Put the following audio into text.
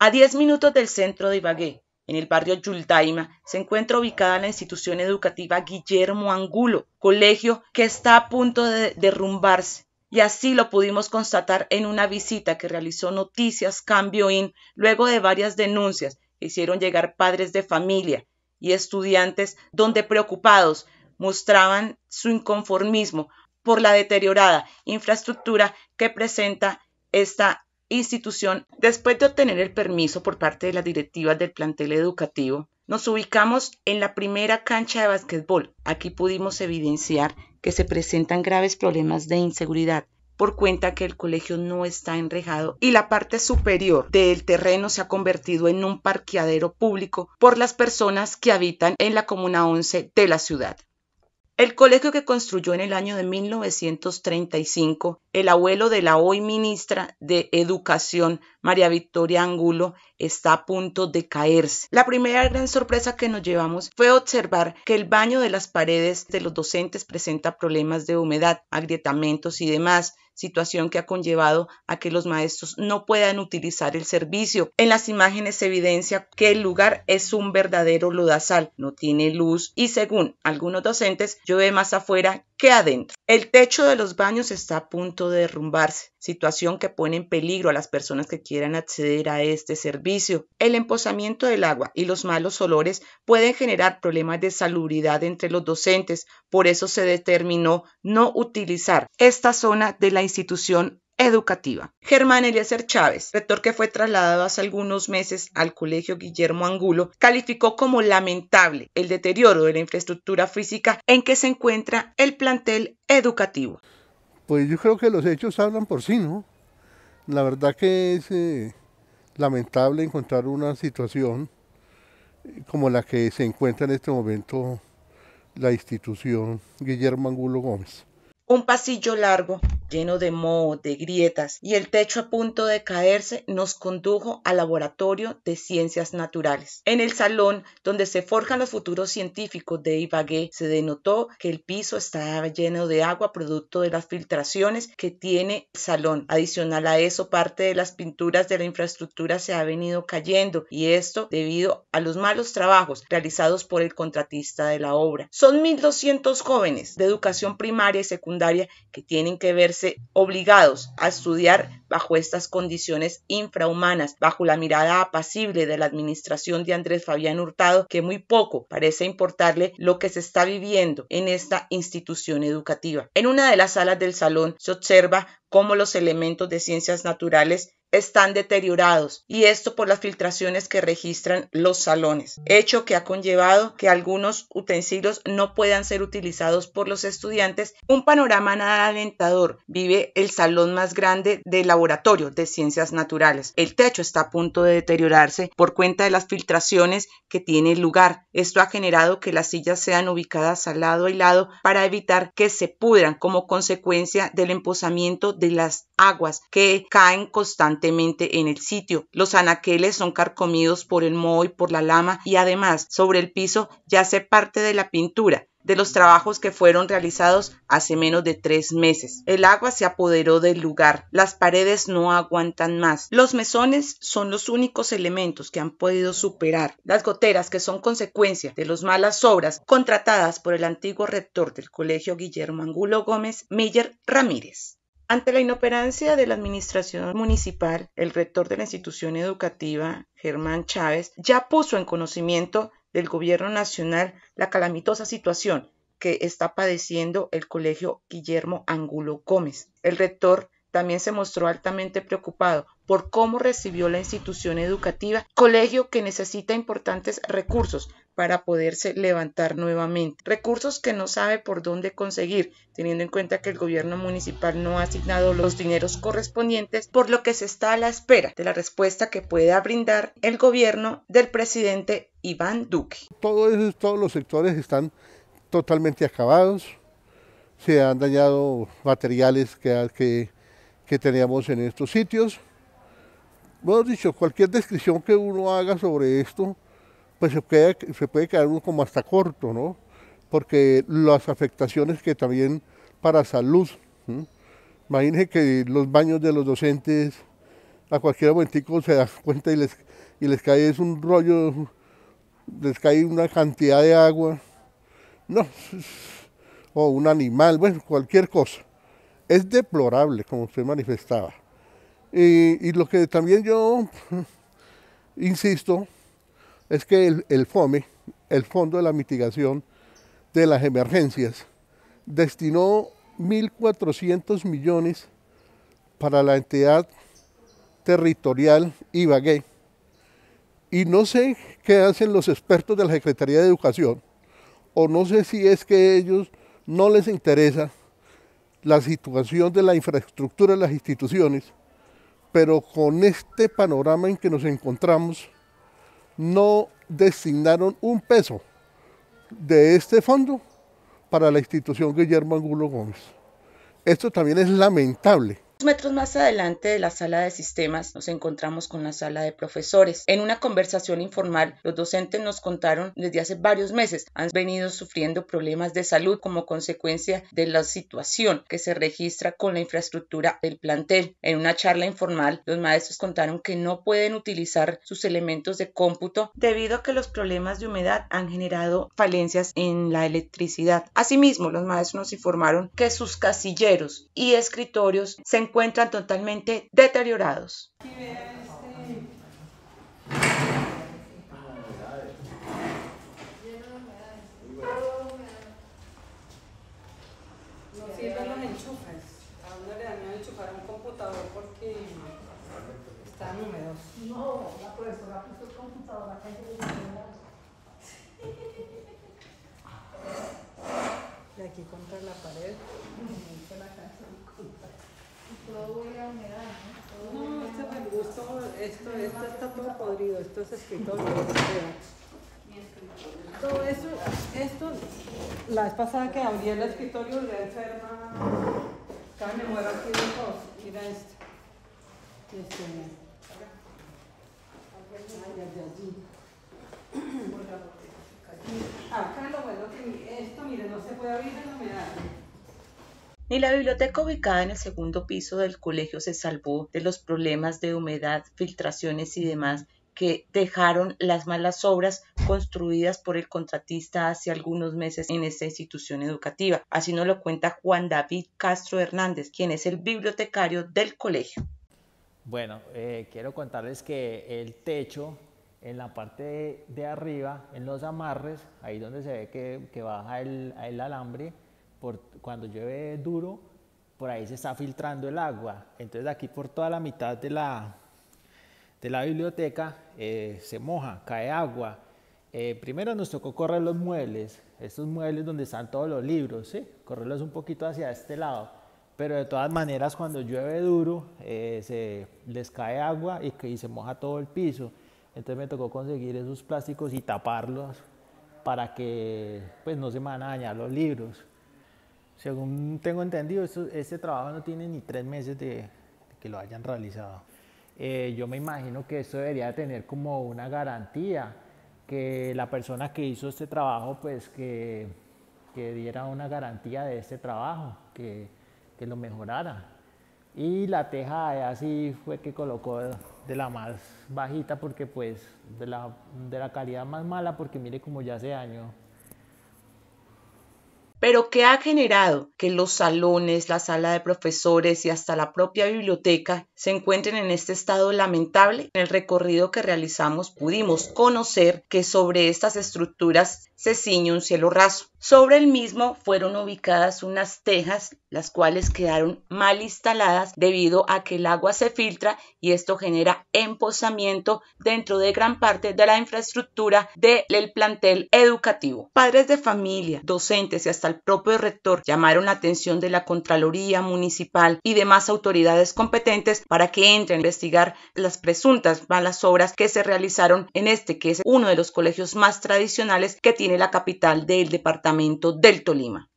A 10 minutos del centro de Ibagué, en el barrio Yultaima, se encuentra ubicada la institución educativa Guillermo Angulo, colegio que está a punto de derrumbarse. Y así lo pudimos constatar en una visita que realizó Noticias Cambio In luego de varias denuncias que hicieron llegar padres de familia y estudiantes donde preocupados mostraban su inconformismo por la deteriorada infraestructura que presenta esta institución, después de obtener el permiso por parte de las directivas del plantel educativo, nos ubicamos en la primera cancha de básquetbol Aquí pudimos evidenciar que se presentan graves problemas de inseguridad por cuenta que el colegio no está enrejado y la parte superior del terreno se ha convertido en un parqueadero público por las personas que habitan en la Comuna 11 de la ciudad. El colegio que construyó en el año de 1935 el abuelo de la hoy ministra de Educación, María Victoria Angulo, está a punto de caerse. La primera gran sorpresa que nos llevamos fue observar que el baño de las paredes de los docentes presenta problemas de humedad, agrietamientos y demás situación que ha conllevado a que los maestros no puedan utilizar el servicio. En las imágenes se evidencia que el lugar es un verdadero lodazal, no tiene luz y según algunos docentes llueve más afuera que adentro. El techo de los baños está a punto de derrumbarse, situación que pone en peligro a las personas que quieran acceder a este servicio. El emposamiento del agua y los malos olores pueden generar problemas de salubridad entre los docentes, por eso se determinó no utilizar esta zona de la institución educativa. Germán Eliezer Chávez, rector que fue trasladado hace algunos meses al Colegio Guillermo Angulo, calificó como lamentable el deterioro de la infraestructura física en que se encuentra el plantel educativo. Pues yo creo que los hechos hablan por sí, ¿no? La verdad que es eh, lamentable encontrar una situación eh, como la que se encuentra en este momento la institución Guillermo Angulo Gómez. Un pasillo largo lleno de moho, de grietas y el techo a punto de caerse, nos condujo al laboratorio de ciencias naturales. En el salón donde se forjan los futuros científicos de Ibagué, se denotó que el piso estaba lleno de agua producto de las filtraciones que tiene el salón. Adicional a eso, parte de las pinturas de la infraestructura se ha venido cayendo y esto debido a los malos trabajos realizados por el contratista de la obra. Son 1.200 jóvenes de educación primaria y secundaria que tienen que verse obligados a estudiar bajo estas condiciones infrahumanas, bajo la mirada apacible de la administración de Andrés Fabián Hurtado, que muy poco parece importarle lo que se está viviendo en esta institución educativa. En una de las salas del salón se observa cómo los elementos de ciencias naturales están deteriorados y esto por las filtraciones que registran los salones, hecho que ha conllevado que algunos utensilios no puedan ser utilizados por los estudiantes. Un panorama nada alentador vive el salón más grande del laboratorio de ciencias naturales. El techo está a punto de deteriorarse por cuenta de las filtraciones que tiene lugar. Esto ha generado que las sillas sean ubicadas al lado y lado para evitar que se pudran como consecuencia del emposamiento de las aguas que caen constantemente en el sitio. Los anaqueles son carcomidos por el moho y por la lama y además sobre el piso yace parte de la pintura de los trabajos que fueron realizados hace menos de tres meses. El agua se apoderó del lugar, las paredes no aguantan más. Los mesones son los únicos elementos que han podido superar las goteras que son consecuencia de las malas obras contratadas por el antiguo rector del Colegio Guillermo Angulo Gómez Miller Ramírez. Ante la inoperancia de la administración municipal, el rector de la institución educativa, Germán Chávez, ya puso en conocimiento del gobierno nacional la calamitosa situación que está padeciendo el colegio Guillermo Angulo Gómez. El rector también se mostró altamente preocupado por cómo recibió la institución educativa, colegio que necesita importantes recursos para poderse levantar nuevamente. Recursos que no sabe por dónde conseguir, teniendo en cuenta que el gobierno municipal no ha asignado los dineros correspondientes, por lo que se está a la espera de la respuesta que pueda brindar el gobierno del presidente Iván Duque. Todos, los sectores están totalmente acabados, se han dañado materiales que, que teníamos en estos sitios. Bueno, dicho, cualquier descripción que uno haga sobre esto, pues se puede, se puede quedar uno como hasta corto, ¿no? Porque las afectaciones que también para salud, ¿sí? que los baños de los docentes a cualquier momentico se dan cuenta y les, y les cae es un rollo, les cae una cantidad de agua, no, o un animal, bueno, cualquier cosa. Es deplorable, como usted manifestaba. y lo que también yo insisto, es que el, FOME, el Fondo de la Mitigación de las Emergencias, destinó 1.400 millones para la entidad territorial Ibagué. Y no sé qué hacen los expertos de la Secretaría de Educación, o no sé si es que ellos no les interesa la situación de la infraestructura de las instituciones, pero con este panorama en que nos encontramos, no designaron un peso de este fondo para la institución Guillermo Angulo Gómez. Esto también es lamentable metros más adelante de la sala de sistemas nos encontramos con la sala de profesores. En una conversación informal, los docentes nos contaron desde hace varios meses han venido sufriendo problemas de salud como consecuencia de la situación que se registra con la infraestructura del plantel. En una charla informal, los maestros contaron que no pueden utilizar sus elementos de cómputo debido a que los problemas de humedad han generado falencias en la electricidad. Asimismo, los maestros nos informaron que sus casilleros y escritorios se encuentran totalmente deteriorados. No sirven los enchufas. A uno le dan miedo enchufar un computador porque están húmedos. No, la profesora puso el computador acá y De aquí contra la pared todo voy a humedad, ¿no? Todo no, esto me gustó, esto, esto está todo podrido, esto es escritorio, todo eso, esto, la vez pasada que abrí el escritorio, la enferma, me muero aquí de dos, mira esto. Este, este ay, desde allí. Acá lo bueno que esto, mire, no se puede abrir en la humedad. Ni la biblioteca ubicada en el segundo piso del colegio se salvó de los problemas de humedad, filtraciones y demás que dejaron las malas obras construidas por el contratista hace algunos meses en esta institución educativa. Así nos lo cuenta Juan David Castro Hernández, quien es el bibliotecario del colegio. Bueno, eh, quiero contarles que el techo en la parte de, arriba, en los amarres, ahí donde se ve que, baja el alambre, cuando llueve duro, por ahí se está filtrando el agua. Entonces aquí por toda la mitad de la, de la biblioteca eh, se moja, cae agua. Eh, primero nos tocó correr los muebles, estos muebles donde están todos los libros, correrlos un poquito hacia este lado. Pero de todas maneras cuando llueve duro eh, se les cae agua y, se moja todo el piso. Entonces me tocó conseguir esos plásticos y taparlos para que pues, no se van a dañar los libros. Según tengo entendido, ese este trabajo no tiene ni tres meses de, que lo hayan realizado. Eh, yo me imagino que esto debería tener como una garantía, que la persona que hizo este trabajo, pues que, diera una garantía de este trabajo, que, lo mejorara. Y la teja así fue que colocó de la más bajita, porque pues de la, de la calidad más mala, porque mire como ya hace año pero que ha generado que los salones, la sala de profesores y hasta la propia biblioteca se encuentren en este estado lamentable. En el recorrido que realizamos pudimos conocer que sobre estas estructuras se ciñe un cielo raso. Sobre el mismo fueron ubicadas unas tejas, las cuales quedaron mal instaladas debido a que el agua se filtra y esto genera emposamiento dentro de gran parte de la infraestructura del plantel educativo. Padres de familia, docentes y hasta al propio rector llamaron la atención de la Contraloría Municipal y demás autoridades competentes para que entren a investigar las presuntas malas obras que se realizaron en este, que es uno de los colegios más tradicionales que tiene la capital del departamento del Tolima.